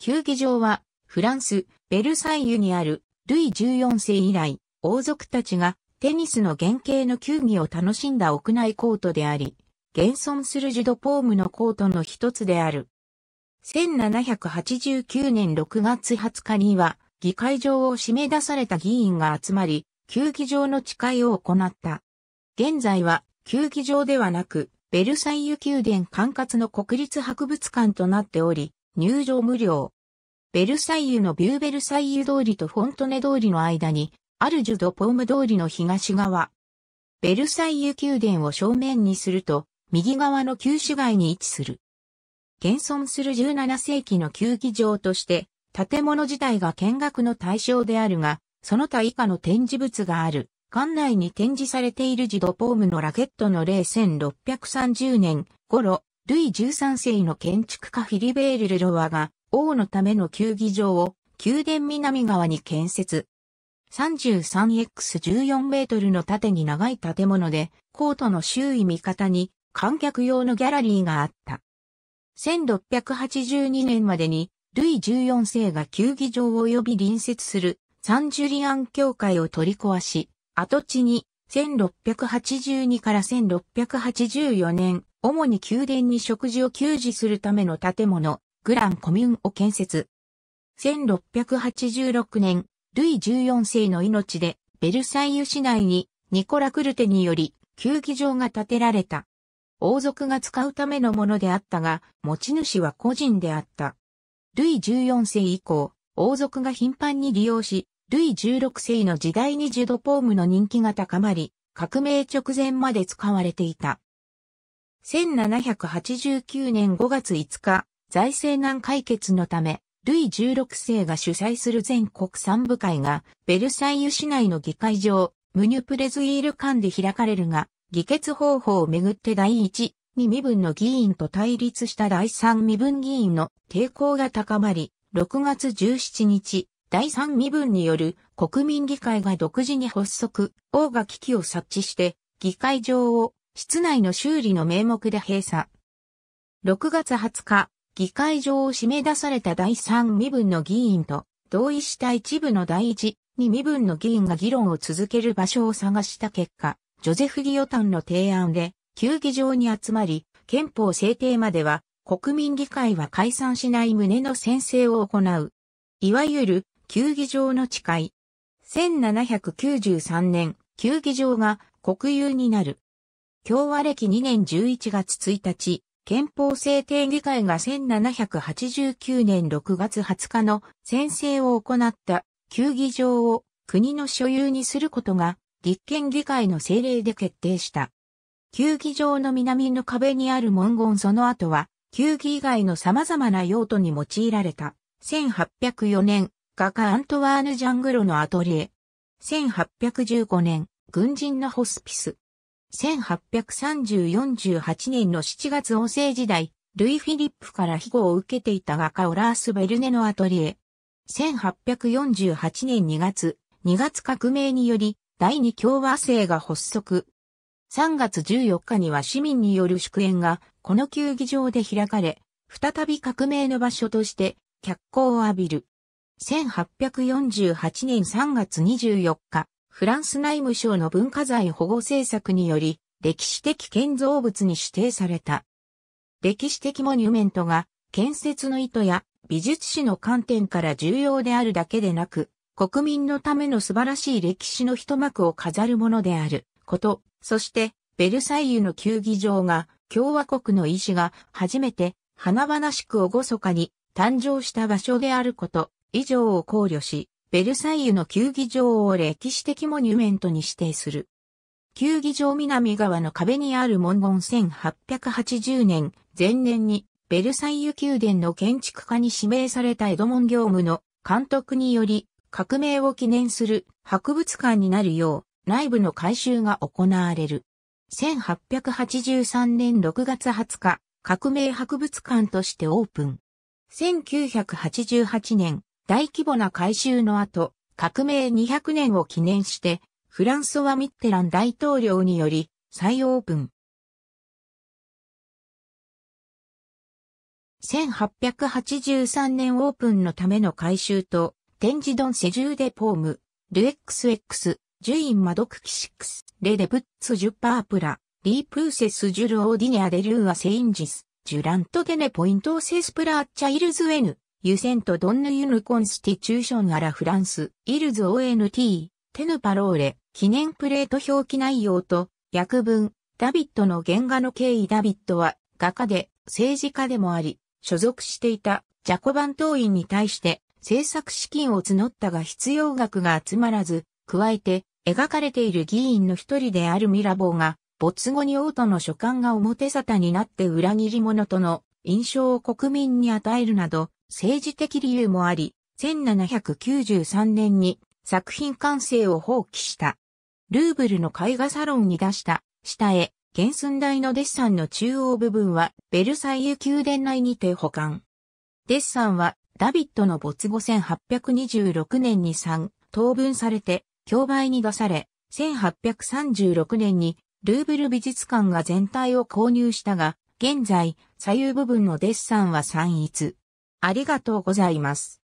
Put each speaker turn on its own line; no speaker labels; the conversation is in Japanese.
球技場は、フランス、ベルサイユにある、ルイ14世以来、王族たちがテニスの原型の球技を楽しんだ屋内コートであり、現存するジュドポームのコートの一つである。1789年6月20日には、議会場を締め出された議員が集まり、球技場の誓いを行った。現在は、球技場ではなく、ベルサイユ宮殿管轄の国立博物館となっており、入場無料。ベルサイユのビューベルサイユ通りとフォントネ通りの間に、アルジュドポーム通りの東側。ベルサイユ宮殿を正面にすると、右側の旧市街に位置する。現存する17世紀の球技場として、建物自体が見学の対象であるが、その他以下の展示物がある。館内に展示されているジドポームのラケットの例1630年頃、ルイ13世の建築家フィリベール・ルロワが王のための球技場を宮殿南側に建設。33x14 メートルの縦に長い建物で、コートの周囲味方に観客用のギャラリーがあった。1682年までに、ルイ14世が球技場及び隣接するサンジュリアン教会を取り壊し、跡地に1682から1684年、主に宮殿に食事を給仕するための建物、グランコミュンを建設。1686年、ルイ14世の命で、ベルサイユ市内にニコラ・クルテにより、球技場が建てられた。王族が使うためのものであったが、持ち主は個人であった。ルイ14世以降、王族が頻繁に利用し、ルイ16世の時代にジュドポームの人気が高まり、革命直前まで使われていた。1789年5月5日、財政難解決のため、ルイ16世が主催する全国産部会が、ベルサイユ市内の議会場、ムニュプレズイール館で開かれるが、議決方法をめぐって第1、2身分の議員と対立した第3身分議員の抵抗が高まり、6月17日、第三身分による国民議会が独自に発足、王が危機を察知して、議会場を室内の修理の名目で閉鎖。6月20日、議会上を締め出された第三身分の議員と、同意した一部の第一、二身分の議員が議論を続ける場所を探した結果、ジョゼフ・ギヨタンの提案で、球技場に集まり、憲法制定までは、国民議会は解散しない旨の宣誓を行う。いわゆる、球技場の誓い。1793年、球技場が国有になる。共和歴2年11月1日、憲法制定議会が1789年6月20日の宣誓を行った球技場を国の所有にすることが立憲議会の政令で決定した。球技場の南の壁にある文言その後は、球技以外の様々な用途に用いられた。1804年、画家アントワーヌ・ジャングロのアトリエ。1815年、軍人のホスピス。1830-48年の7月王政時代、ルイ・フィリップから庇護を受けていた画家オラース・ベルネのアトリエ。1848年2月、2月革命により、第二共和制が発足。3月14日には市民による祝宴が、この球技場で開かれ、再び革命の場所として、脚光を浴びる。1848年3月24日、フランス内務省の文化財保護政策により、歴史的建造物に指定された。歴史的モニュメントが、建設の意図や美術史の観点から重要であるだけでなく、国民のための素晴らしい歴史の一幕を飾るものであること、そして、ベルサイユの球技場が、共和国の意志が初めて華々しくおごそかに誕生した場所であること、以上を考慮し、ベルサイユの球技場を歴史的モニュメントに指定する。球技場南側の壁にある文言1880年、前年にベルサイユ宮殿の建築家に指名されたエドモン業務の監督により革命を記念する博物館になるよう内部の改修が行われる。1883年6月20日、革命博物館としてオープン。1988年、大規模な改修の後、革命200年を記念して、フランソワ・ミッテラン大統領により再オープン。1883年オープンのための改修と、展示ドンセジューデポーム、ルエックスエックス、ジュインマドクキシックス、レデブッツジュパープラ、リープーセスジュルオーディネアデルーアセインジス、ジュラントデネポイントオセスプラーチャイルズエヌ。ユセント・ドンヌ・ユヌ・コンスティチューション・アラ・フランス、イルズ・ ONT、テヌ・パローレ、記念プレート表記内容と、訳文、ダビットの原画の経緯ダビットは、画家で、政治家でもあり、所属していた、ジャコバン党員に対して、制作資金を募ったが必要額が集まらず、加えて、描かれている議員の一人であるミラボーが、没後に王との書簡が表沙汰になって裏切り者との印象を国民に与えるなど、政治的理由もあり、1793年に作品完成を放棄した。ルーブルの絵画サロンに出した下絵、原寸大のデッサンの中央部分はベルサイユ宮殿内にて保管。デッサンはダビットの没後1826年に3等分されて競売に出され、1836年にルーブル美術館が全体を購入したが、現在、左右部分のデッサンは散逸。ありがとうございます。